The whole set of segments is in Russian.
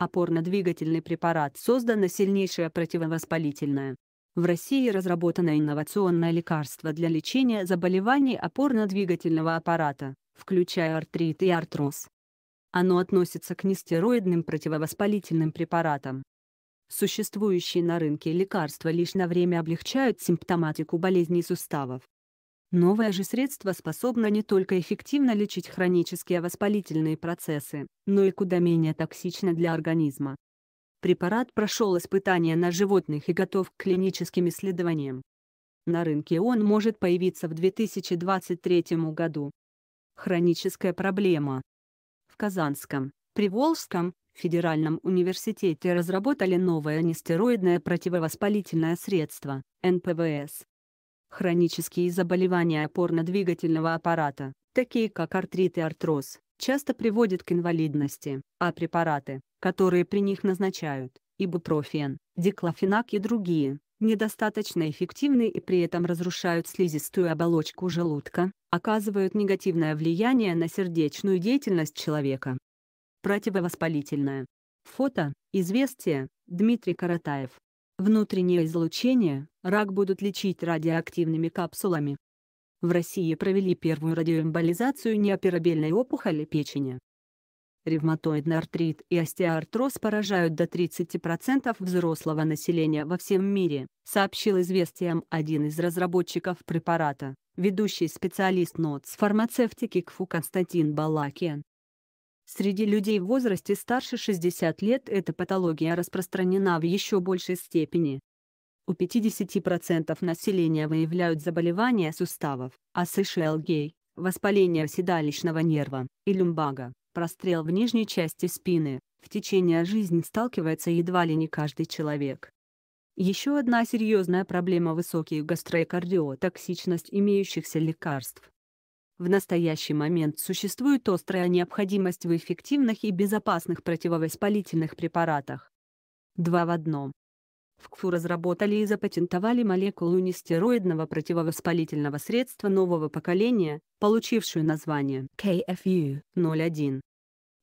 опорно-двигательный препарат, создана сильнейшая противовоспалительная. В России разработано инновационное лекарство для лечения заболеваний опорно-двигательного аппарата, включая артрит и артроз. Оно относится к нестероидным противовоспалительным препаратам. Существующие на рынке лекарства лишь на время облегчают симптоматику болезней суставов, Новое же средство способно не только эффективно лечить хронические воспалительные процессы, но и куда менее токсично для организма. Препарат прошел испытания на животных и готов к клиническим исследованиям. На рынке он может появиться в 2023 году. Хроническая проблема. В Казанском, Приволжском, Федеральном университете разработали новое нестероидное противовоспалительное средство, НПВС, Хронические заболевания опорно-двигательного аппарата, такие как артрит и артроз, часто приводят к инвалидности, а препараты, которые при них назначают, ибупрофен, диклофенак и другие, недостаточно эффективны и при этом разрушают слизистую оболочку желудка, оказывают негативное влияние на сердечную деятельность человека. Противовоспалительное. Фото, известие, Дмитрий Каратаев. Внутреннее излучение рак будут лечить радиоактивными капсулами. В России провели первую радиоэмболизацию неоперабельной опухоли печени. Ревматоидный артрит и остеоартроз поражают до 30% взрослого населения во всем мире, сообщил известиям один из разработчиков препарата, ведущий специалист НОЦ фармацевтики КФУ Константин Балакиан. Среди людей в возрасте старше 60 лет эта патология распространена в еще большей степени. У 50% населения выявляют заболевания суставов, асышелгей, воспаление седалищного нерва и люмбага, прострел в нижней части спины. В течение жизни сталкивается едва ли не каждый человек. Еще одна серьезная проблема – высокий гастрокардиотоксичность имеющихся лекарств. В настоящий момент существует острая необходимость в эффективных и безопасных противовоспалительных препаратах. Два в одном. В КФУ разработали и запатентовали молекулу нестероидного противовоспалительного средства нового поколения, получившую название KFU-01.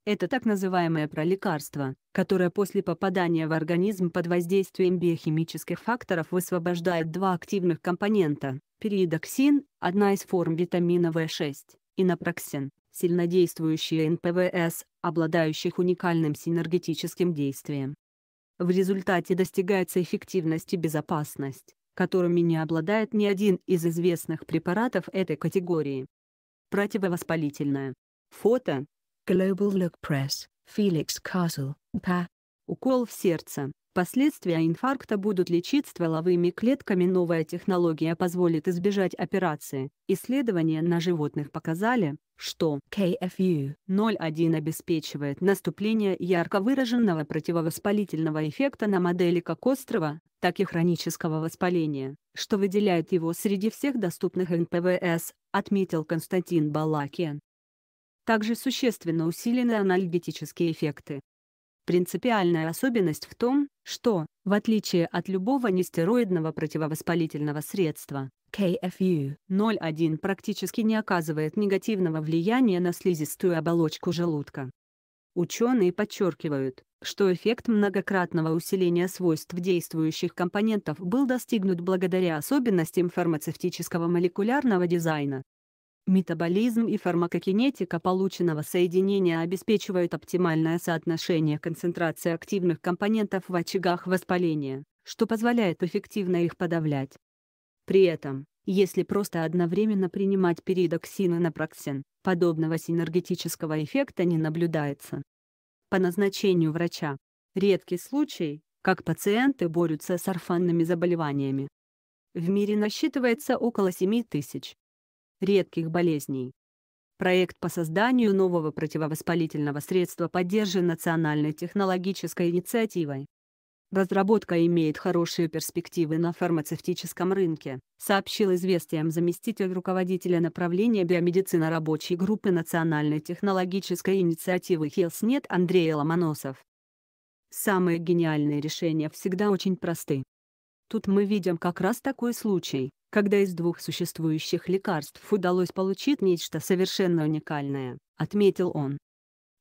Это так называемое пролекарство, которое после попадания в организм под воздействием биохимических факторов высвобождает два активных компонента Периодоксин – одна из форм витамина В6, и инопроксин – сильнодействующие НПВС, обладающих уникальным синергетическим действием. В результате достигается эффективность и безопасность, которыми не обладает ни один из известных препаратов этой категории. Противовоспалительное. Фото. Global Look Press, Felix Castle, PA. Укол в сердце. Последствия инфаркта будут лечить стволовыми клетками. Новая технология позволит избежать операции. Исследования на животных показали, что KFU-01 обеспечивает наступление ярко выраженного противовоспалительного эффекта на модели как острого, так и хронического воспаления, что выделяет его среди всех доступных НПВС, отметил Константин Балакин. Также существенно усилены анальгетические эффекты, Принципиальная особенность в том, что, в отличие от любого нестероидного противовоспалительного средства, KFU-01 практически не оказывает негативного влияния на слизистую оболочку желудка. Ученые подчеркивают, что эффект многократного усиления свойств действующих компонентов был достигнут благодаря особенностям фармацевтического молекулярного дизайна, Метаболизм и фармакокинетика полученного соединения обеспечивают оптимальное соотношение концентрации активных компонентов в очагах воспаления, что позволяет эффективно их подавлять. При этом, если просто одновременно принимать перидоксин и напроксен, подобного синергетического эффекта не наблюдается. По назначению врача. Редкий случай, как пациенты борются с орфанными заболеваниями. В мире насчитывается около 7 тысяч редких болезней. Проект по созданию нового противовоспалительного средства поддержан Национальной технологической инициативой. Разработка имеет хорошие перспективы на фармацевтическом рынке, сообщил известиям заместитель руководителя направления биомедицина рабочей группы Национальной технологической инициативы HealthNet Андрей Ломоносов. Самые гениальные решения всегда очень просты. Тут мы видим как раз такой случай, когда из двух существующих лекарств удалось получить нечто совершенно уникальное, отметил он.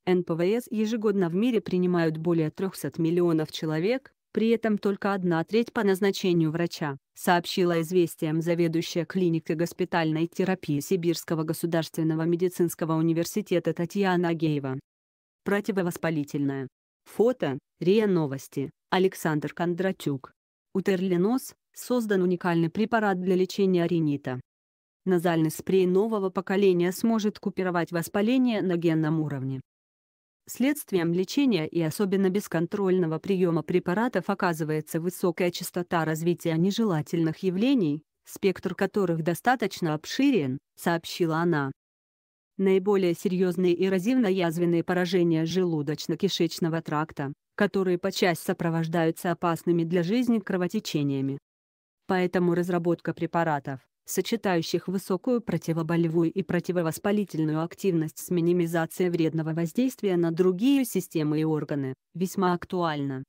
НПВС ежегодно в мире принимают более 300 миллионов человек, при этом только одна треть по назначению врача, сообщила известиям заведующая клиникой госпитальной терапии Сибирского государственного медицинского университета Татьяна Агеева. Противовоспалительная. Фото, РИА Новости, Александр Кондратюк. У Терлинос создан уникальный препарат для лечения ринита. Назальный спрей нового поколения сможет купировать воспаление на генном уровне. Следствием лечения и особенно бесконтрольного приема препаратов оказывается высокая частота развития нежелательных явлений, спектр которых достаточно обширен, сообщила она. Наиболее серьезные эрозивно-язвенные поражения желудочно-кишечного тракта, которые подчас сопровождаются опасными для жизни кровотечениями. Поэтому разработка препаратов, сочетающих высокую противоболевую и противовоспалительную активность с минимизацией вредного воздействия на другие системы и органы, весьма актуальна.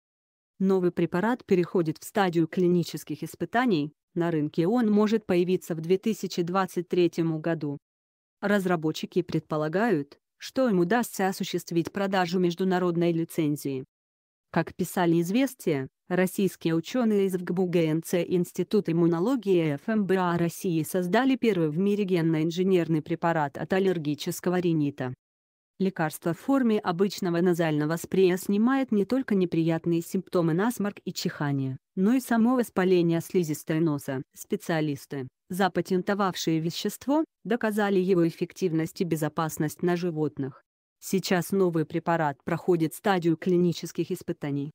Новый препарат переходит в стадию клинических испытаний, на рынке он может появиться в 2023 году. Разработчики предполагают, что им удастся осуществить продажу международной лицензии. Как писали известия, российские ученые из ВГБУ ГНЦ Институт иммунологии ФМБА России создали первый в мире генно-инженерный препарат от аллергического ринита. Лекарство в форме обычного назального спрея снимает не только неприятные симптомы насморк и чихания, но и само воспаление слизистой носа. Специалисты, запатентовавшие вещество, доказали его эффективность и безопасность на животных. Сейчас новый препарат проходит стадию клинических испытаний.